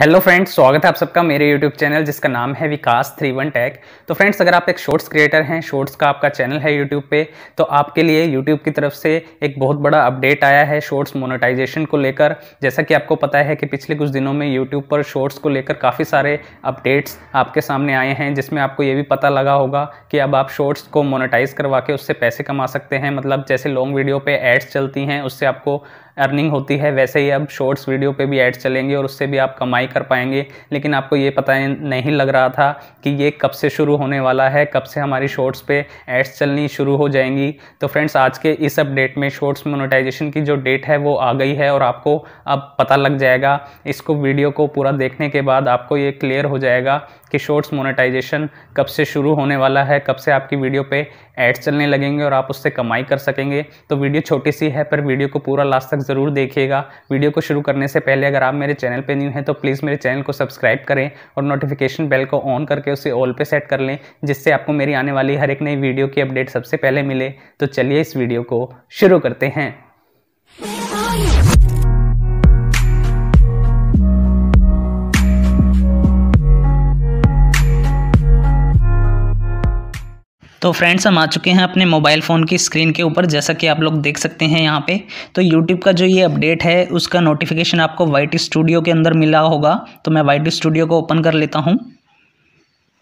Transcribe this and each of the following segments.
hello friends स्वागत है आप सबका मेरे यूट्यूब चैनल जिसका नाम है विकास थ्री वन टैक तो फ्रेंड्स अगर आप एक शॉर्ट्स क्रिएटर हैं शॉर्ट्स का आपका चैनल है यूट्यूब पे तो आपके लिए यूट्यूब की तरफ से एक बहुत बड़ा अपडेट आया है शॉर्ट्स मोनेटाइजेशन को लेकर जैसा कि आपको पता है कि पिछले कुछ दिनों में यूट्यूब पर शॉर्ट्स को लेकर काफ़ी सारे अपडेट्स आपके सामने आए हैं जिसमें आपको ये भी पता लगा होगा कि अब आप शॉर्ट्स को मोनिटाइज करवा के उससे पैसे कमा सकते हैं मतलब जैसे लॉन्ग वीडियो पर एड्स चलती हैं उससे आपको अर्निंग होती है वैसे ही अब शॉर्ट्स वीडियो पे भी एड्स चलेंगे और उससे भी आप कमाई कर पाएंगे लेकिन आपको ये पता नहीं लग रहा था कि ये कब से शुरू होने वाला है कब से हमारी शॉर्ट्स पे एड्स चलनी शुरू हो जाएंगी तो फ्रेंड्स आज के इस अपडेट में शॉर्ट्स मोनोटाइजेशन की जो डेट है वो आ गई है और आपको अब पता लग जाएगा इसको वीडियो को पूरा देखने के बाद आपको ये क्लियर हो जाएगा कि शॉर्ट्स मोनेटाइजेशन कब से शुरू होने वाला है कब से आपकी वीडियो पे एड्स चलने लगेंगे और आप उससे कमाई कर सकेंगे तो वीडियो छोटी सी है पर वीडियो को पूरा लास्ट तक ज़रूर देखिएगा वीडियो को शुरू करने से पहले अगर आप मेरे चैनल पर न्यू हैं तो प्लीज़ मेरे चैनल को सब्सक्राइब करें और नोटिफिकेशन बेल को ऑन करके उसे ऑल पर सेट कर लें जिससे आपको मेरी आने वाली हर एक नई वीडियो की अपडेट सबसे पहले मिले तो चलिए इस वीडियो को शुरू करते हैं तो फ्रेंड्स हम आ चुके हैं अपने मोबाइल फ़ोन की स्क्रीन के ऊपर जैसा कि आप लोग देख सकते हैं यहाँ पे तो यूट्यूब का जो ये अपडेट है उसका नोटिफिकेशन आपको वाइट स्टूडियो के अंदर मिला होगा तो मैं वाइट स्टूडियो को ओपन कर लेता हूँ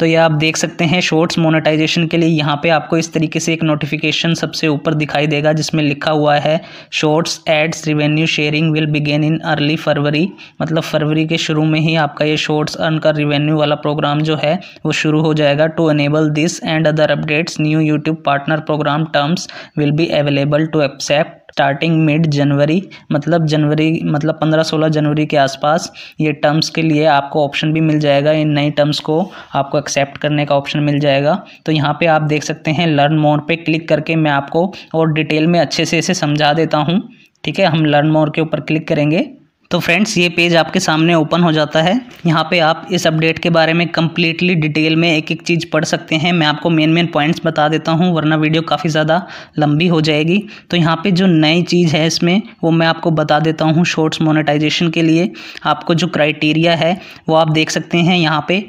तो ये आप देख सकते हैं शॉर्ट्स मोनेटाइजेशन के लिए यहाँ पे आपको इस तरीके से एक नोटिफिकेशन सबसे ऊपर दिखाई देगा जिसमें लिखा हुआ है shorts ads revenue sharing will begin in early February मतलब फरवरी के शुरू में ही आपका ये शॉर्ट्स अर्न का रिवेन्यू वाला प्रोग्राम जो है वो शुरू हो जाएगा to enable this and other updates new YouTube partner program terms will be available to accept starting mid January मतलब जनवरी मतलब पंद्रह सोलह जनवरी के आसपास ये टर्म्स के लिए आपको ऑप्शन भी मिल जाएगा इन नई टर्म्स को आपको एक्सेप्ट करने का ऑप्शन मिल जाएगा तो यहाँ पे आप देख सकते हैं लर्न मोड पे क्लिक करके मैं आपको और डिटेल में अच्छे से इसे समझा देता हूँ ठीक है हम लर्न मोर के ऊपर क्लिक करेंगे तो फ्रेंड्स ये पेज आपके सामने ओपन हो जाता है यहाँ पे आप इस अपडेट के बारे में कम्प्लीटली डिटेल में एक एक चीज़ पढ़ सकते हैं मैं आपको मेन मेन पॉइंट्स बता देता हूँ वरना वीडियो काफ़ी ज़्यादा लंबी हो जाएगी तो यहाँ पे जो नई चीज़ है इसमें वो मैं आपको बता देता हूँ शॉर्ट्स मोनेटाइजेशन के लिए आपको जो क्राइटेरिया है वो आप देख सकते हैं यहाँ पर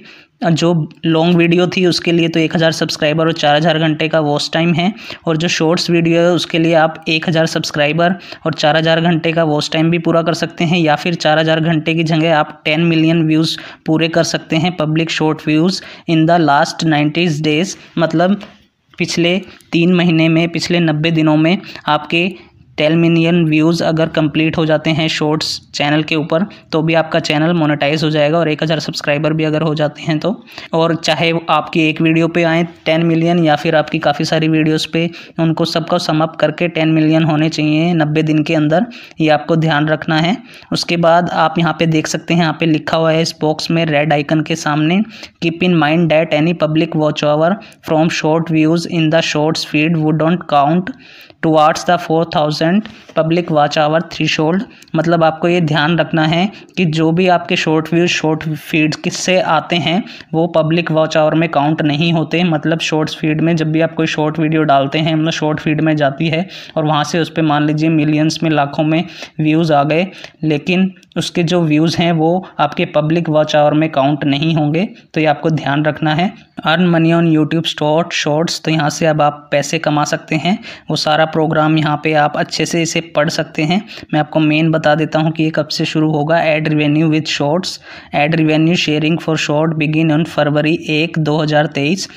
जो लॉन्ग वीडियो थी उसके लिए तो एक हज़ार सब्सक्राइबर और चार हज़ार घंटे का वॉच टाइम है और जो शॉर्ट्स वीडियो है उसके लिए आप एक हज़ार सब्सक्राइबर और चार हज़ार घंटे का वॉच टाइम भी पूरा कर सकते हैं या फिर चार हज़ार घंटे की जगह आप टेन मिलियन व्यूज़ पूरे कर सकते हैं public short views in the last nineties days मतलब पिछले तीन महीने में पिछले नब्बे दिनों में आपके टेन मिलियन व्यूज़ अगर कंप्लीट हो जाते हैं शॉर्ट्स चैनल के ऊपर तो भी आपका चैनल मोनेटाइज हो जाएगा और एक हज़ार सब्सक्राइबर भी अगर हो जाते हैं तो और चाहे आपकी एक वीडियो पे आए टेन मिलियन या फिर आपकी काफ़ी सारी वीडियोस पे उनको सबको समअप करके टेन मिलियन होने चाहिए नब्बे दिन के अंदर ये आपको ध्यान रखना है उसके बाद आप यहाँ पर देख सकते हैं यहाँ पर लिखा हुआ है इस बॉक्स में रेड आइकन के सामने keep in mind that any public watch hour from short views in the shorts feed would don't count towards the four thousand percent public watch hour threshold मतलब आपको ये ध्यान रखना है कि जो भी आपके शॉर्ट व्यूज शॉर्ट फीड किससे आते हैं वो पब्लिक वाच आवर में काउंट नहीं होते मतलब शॉर्ट्स फीड में जब भी आप कोई शॉर्ट वीडियो डालते हैं मतलब शॉर्ट फीड में जाती है और वहाँ से उस पर मान लीजिए मिलियंस में लाखों में व्यूज़ आ गए लेकिन उसके जो व्यूज़ हैं वो आपके पब्लिक वॉच आवर में काउंट नहीं होंगे तो ये आपको ध्यान रखना है earn money on YouTube start shorts तो यहाँ से अब आप पैसे कमा सकते हैं वो सारा प्रोग्राम यहाँ पे आप अच्छे अच्छे से इसे पढ़ सकते हैं मैं आपको मेन बता देता हूँ कि ये कब से शुरू होगा ad revenue with shorts ad revenue sharing for short begin on February एक दो हज़ार तेईस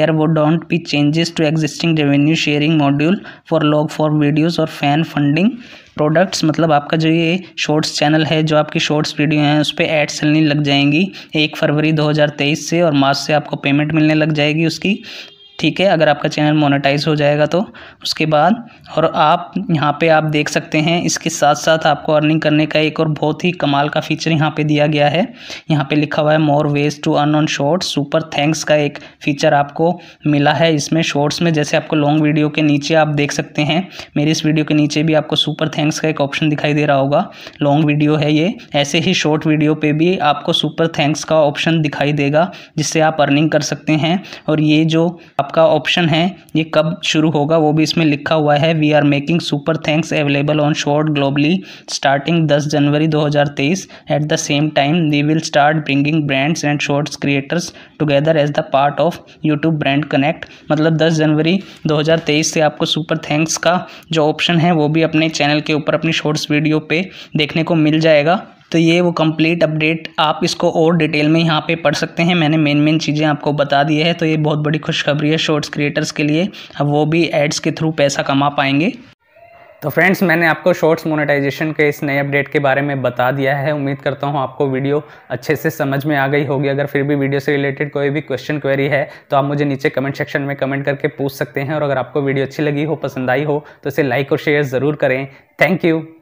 आर वो don't be changes to existing revenue sharing module for long form videos और फैन फंडिंग प्रोडक्ट्स मतलब आपका जो ये शॉर्ट्स चैनल है जो आपकी शॉर्ट्स वीडियो हैं उस पर एड चलने लग जाएंगी एक फरवरी 2023 से और मार्च से आपको पेमेंट मिलने लग जाएगी उसकी ठीक है अगर आपका चैनल मोनेटाइज हो जाएगा तो उसके बाद और आप यहाँ पे आप देख सकते हैं इसके साथ साथ आपको अर्निंग करने का एक और बहुत ही कमाल का फीचर यहाँ पे दिया गया है यहाँ पे लिखा हुआ है more ways to earn on shorts super thanks का एक फीचर आपको मिला है इसमें शॉर्ट्स में जैसे आपको लॉन्ग वीडियो के नीचे आप देख सकते हैं मेरी इस वीडियो के नीचे भी आपको सुपर थैंक्स का एक ऑप्शन दिखाई दे रहा होगा लॉन्ग वीडियो है ये ऐसे ही शॉर्ट वीडियो पर भी आपको सुपर थैंक्स का ऑप्शन दिखाई देगा जिससे आप अर्निंग कर सकते हैं और ये जो आप आपका ऑप्शन है ये कब शुरू होगा वो भी इसमें लिखा हुआ है we are making super thanks available on short globally starting 10 January 2023 at the same time we will start bringing brands and shorts creators together as the part of YouTube brand connect मतलब 10 January 2023 से आपको super thanks का जो option है वो भी अपने channel के ऊपर अपनी शॉर्ट्स वीडियो पे देखने को मिल जाएगा तो ये वो कंप्लीट अपडेट आप इसको और डिटेल में यहाँ पे पढ़ सकते हैं मैंने मेन मेन चीज़ें आपको बता दी है तो ये बहुत बड़ी खुशखबरी है शॉर्ट्स क्रिएटर्स के लिए अब वो भी एड्स के थ्रू पैसा कमा पाएंगे तो फ्रेंड्स मैंने आपको शॉर्ट्स मोनेटाइजेशन के इस नए अपडेट के बारे में बता दिया है उम्मीद करता हूँ आपको वीडियो अच्छे से समझ में आ गई होगी अगर फिर भी वीडियो से रिलेटेड कोई भी क्वेश्चन क्वेरी है तो आप मुझे नीचे कमेंट सेक्शन में कमेंट करके पूछ सकते हैं और अगर आपको वीडियो अच्छी लगी हो पसंद आई हो तो इसे लाइक और शेयर ज़रूर करें थैंक यू